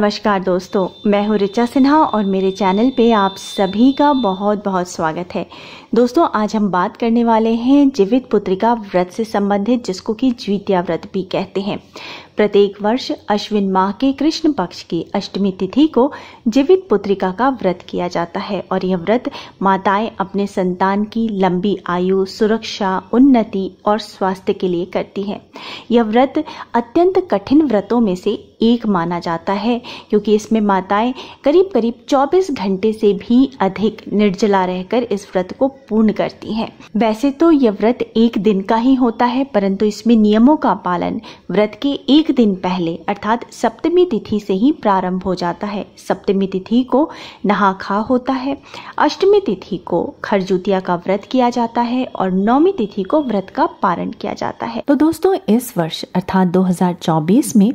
नमस्कार दोस्तों मैं हूँ ऋचा सिन्हा और मेरे चैनल पे आप सभी का बहुत बहुत स्वागत है दोस्तों आज हम बात करने वाले हैं जीवित पुत्रिका व्रत से संबंधित जिसको कि द्वितीय व्रत भी कहते हैं प्रत्येक वर्ष अश्विन माह के कृष्ण पक्ष की अष्टमी तिथि को जीवित पुत्रिका का व्रत किया जाता है और यह व्रत माताएं अपने संतान की लंबी आयु सुरक्षा उन्नति और स्वास्थ्य के लिए करती हैं यह व्रत अत्यंत कठिन व्रतों में से एक माना जाता है क्योंकि इसमें माताएं करीब करीब 24 घंटे से भी अधिक निर्जला रहकर इस व्रत को पूर्ण करती हैं वैसे तो यह व्रत एक दिन का ही होता है परंतु इसमें नियमों का पालन व्रत के एक एक दिन पहले अर्थात सप्तमी तिथि से ही प्रारंभ हो जाता है सप्तमी तिथि को नहा खा होता है अष्टमी तिथि को खरजुतिया का व्रत किया जाता है और नौमी तिथि को व्रत का पारण किया जाता है तो दोस्तों इस वर्ष अर्थात 2024 में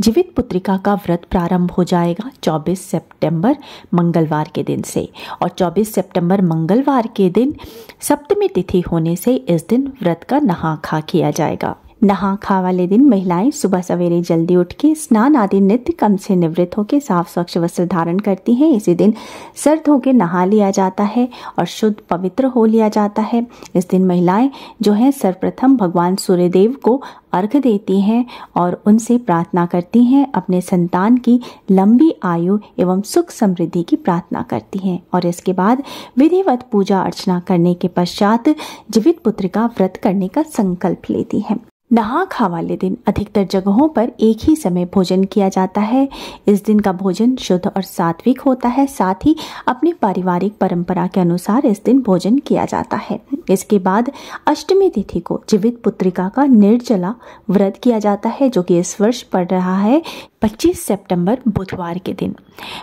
जीवित पुत्रिका का व्रत प्रारंभ हो जाएगा 24 सितंबर मंगलवार के दिन से और 24 सितंबर मंगलवार के दिन सप्तमी तिथि होने से इस दिन व्रत का नहा खा किया जाएगा नहा खा वाले दिन महिलाएं सुबह सवेरे जल्दी उठ के स्नान आदि नित्य कम से निवृत्त होकर साफ स्वच्छ वस्त्र धारण करती हैं इसी दिन सर होकर नहा लिया जाता है और शुद्ध पवित्र हो लिया जाता है इस दिन महिलाएं जो है सर्वप्रथम भगवान सूर्यदेव को अर्घ देती हैं और उनसे प्रार्थना करती हैं अपने संतान की लंबी आयु एवं सुख समृद्धि की प्रार्थना करती हैं और इसके बाद विधिवत पूजा अर्चना करने के पश्चात जीवित पुत्र का व्रत करने का संकल्प लेती हैं नहा खा वाले दिन अधिकतर जगहों पर एक ही समय भोजन किया जाता है इस दिन का भोजन शुद्ध और सात्विक होता है साथ ही अपनी पारिवारिक परंपरा के अनुसार इस दिन भोजन किया जाता है इसके बाद अष्टमी तिथि को जीवित पुत्रिका का निर्जला व्रत किया जाता है जो कि इस वर्ष पड़ रहा है 25 सितंबर बुधवार के दिन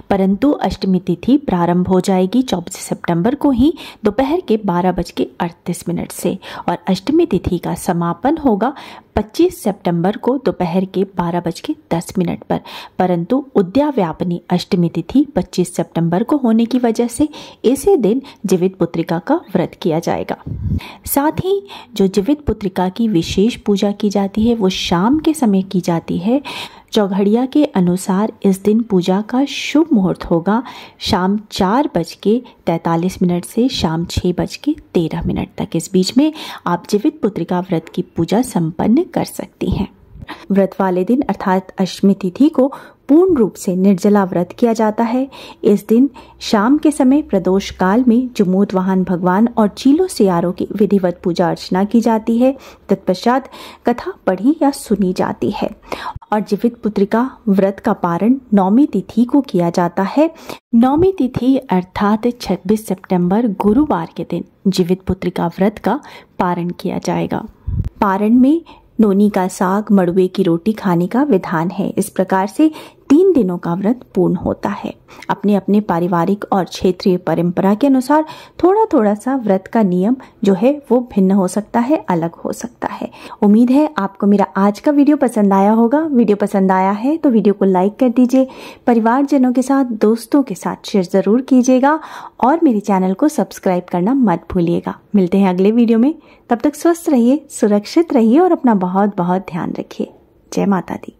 परंतु अष्टमी तिथि प्रारंभ हो जाएगी 24 सितंबर को ही दोपहर के बारह बज के अड़तीस मिनट से और अष्टमी तिथि का समापन होगा 25 सितंबर को दोपहर के बारह बज के दस मिनट पर परंतु उद्या व्यापनी अष्टमी तिथि 25 सितंबर को होने की वजह से इसी दिन जीवित पुत्रिका का व्रत किया जाएगा साथ ही जो जीवित पुत्रिका की विशेष पूजा की जाती है वो शाम के समय की जाती है चौघड़िया के अनुसार इस दिन पूजा का शुभ मुहूर्त होगा शाम चार बज के तैतालीस मिनट से शाम छः बज के तेरह मिनट तक इस बीच में आप जीवित पुत्रिका व्रत की पूजा संपन्न कर सकती हैं व्रत वाले दिन अर्थात अष्टमी तिथि को पूर्ण रूप से निर्जला व्रत किया जाता है इस दिन शाम के समय प्रदोष काल में जुमूत वाहन भगवान और चीलों सियारों की विधिवत पूजा अर्चना की जाती है तत्पश्चात कथा पढ़ी या सुनी जाती है और जीवित पुत्रिका व्रत का पारण नौमी तिथि को किया जाता है नौमी तिथि अर्थात 26 सितंबर गुरुवार के दिन जीवित पुत्रिका व्रत का पारण किया जाएगा पारण में नोनी का साग मड़ुए की रोटी खाने का विधान है इस प्रकार से तीन दिनों का व्रत पूर्ण होता है अपने अपने पारिवारिक और क्षेत्रीय परंपरा के अनुसार थोड़ा थोड़ा सा व्रत का नियम जो है वो भिन्न हो सकता है अलग हो सकता है उम्मीद है आपको मेरा आज का वीडियो पसंद आया होगा वीडियो पसंद आया है तो वीडियो को लाइक कर दीजिए परिवारजनों के साथ दोस्तों के साथ शेयर ज़रूर कीजिएगा और मेरे चैनल को सब्सक्राइब करना मत भूलिएगा मिलते हैं अगले वीडियो में तब तक स्वस्थ रहिए सुरक्षित रहिए और अपना बहुत बहुत ध्यान रखिए जय माता दी